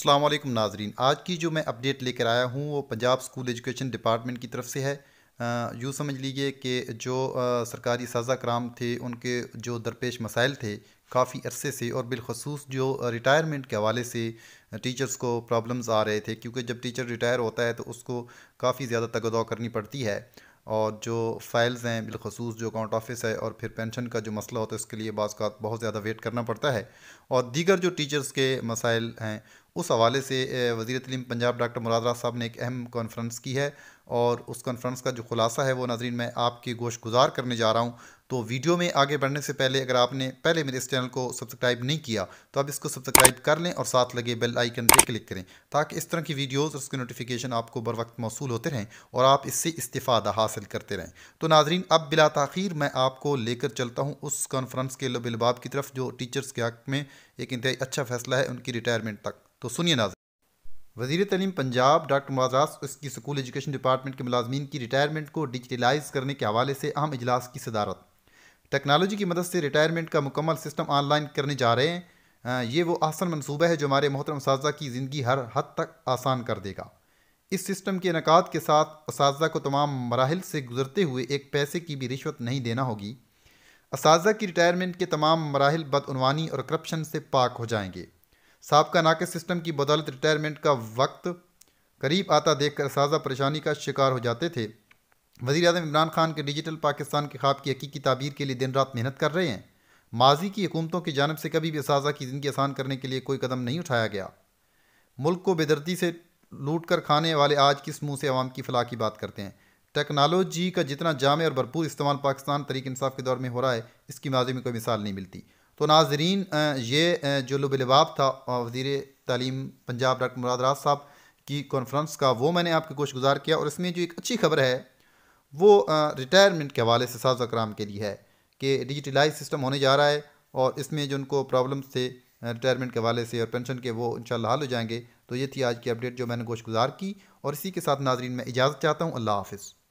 अल्लाम नाजरीन आज की जो मैं अपडेट लेकर आया हूँ वो पंजाब स्कूल एजुकेशन डिपार्टमेंट की तरफ से है यूँ समझ लीजिए कि जो आ, सरकारी साजा कराम थे उनके जो दरपेश मसाइल थे काफ़ी अरसे से और बिलखसूस जो रिटायरमेंट के हवाले से टीचर्स को प्रॉब्लम्स आ रहे थे क्योंकि जब टीचर रिटायर होता है तो उसको काफ़ी ज़्यादा तगदौ करनी पड़ती है और जो फाइल्स हैं बिलखसूस जो अकाउंट ऑफिस है और फिर पेंशन का जो मसला होता है उसके लिए बाज़ का बहुत ज़्यादा वेट करना पड़ता है और दीगर जो टीचर्स के मसाइल हैं उस हवाले से वज़ी तलीम पंजाब डॉक्टर मुरादरा साहब ने एक अहम कॉन्फ्रेंस की है और उस कॉन्फ्रेंस का जो खुलासा है वो नाजरीन मैं आपकी गोश गुजार करने जा रहा हूँ तो वीडियो में आगे बढ़ने से पहले अगर आपने पहले मेरे इस चैनल को सब्सक्राइब नहीं किया तो आप इसको सब्सक्राइब कर लें और साथ लगे बेल आइकन पर क्लिक करें ताकि इस तरह की वीडियोज़ और उसके नोटिफिकेशन आपको बर वक्त मौसू होते रहें और आप इससे इस्तीफ़ादा हासिल करते रहें तो नाजरीन अब बिला तख़िर मैं आपको लेकर चलता हूँ उस कॉन्फ्रेंस के लबिलबाब की तरफ जो टीचर्स के हक में एक इंतहाई अच्छा फैसला है उनकी रिटायरमेंट तक तो सुनिए नाजर वजीर तलीम पंजाब डॉक्टर मवाजास उसकी स्कूल एजुकेशन डिपार्टमेंट के मुलाजमीन की रिटायरमेंट को डिजिटलाइज करने के हवाले से अहम इजलास की सदारत टेक्नोलॉजी की मदद से रिटायरमेंट का मुकम्मल सिस्टम ऑनलाइन करने जा रहे हैं ये वो आसान मनसूबा है जो हमारे मोहतरम उस की ज़िंदगी हर हद तक आसान कर देगा इस सिस्टम के इनका के साथ उस को तमाम मराहल से गुजरते हुए एक पैसे की भी रिश्वत नहीं देना होगी इस की रिटायरमेंट के तमाम मराहल बदनवानी और करप्शन से पाक हो जाएंगे सबका नाके सिस्टम की बदौलत रिटायरमेंट का वक्त करीब आता देखकर साजा परेशानी का शिकार हो जाते थे वजी अजम इमरान खान के डिजिटल पाकिस्तान के खाब की हकीकी ताबीर के लिए दिन रात मेहनत कर रहे हैं माजी की हुकूमतों की जानब से कभी भी साजा की ज़िंदगी आसान करने के लिए कोई कदम नहीं उठाया गया मुल्क को बेदर्दी से लूट कर खाने वाले आज किस मुँह से आवाम की फलाह की बात करते हैं टेक्नोलॉजी का जितना जाम और भरपूर इस्तेमाल पाकिस्तान तरीक इंसाफ के दौर में हो रहा है इसकी माजी में कोई मिसाल नहीं मिलती तो नाजरीन ये जो लुबलबाब था वजीर तलीम पंजाब डॉक्टर मुराद राज साहब की कॉन्फ्रेंस का वो मैंने आपके कोश गुजार किया और इसमें जो एक अच्छी खबर है वो रिटायरमेंट के हवाले से साजा कराम के लिए है कि डिजिटलाइज सिस्टम होने जा रहा है और इसमें जो उनको प्रॉब्लम्स थे रिटायरमेंट के हवाले से और पेंशन के वो इन हल हो जाएंगे तो ये थी आज की अपडेट जो मैंने गोश गुजार की और इसी के साथ नाजरीन मैं इजाज़त चाहता हूँ अल्लाह हाफिज़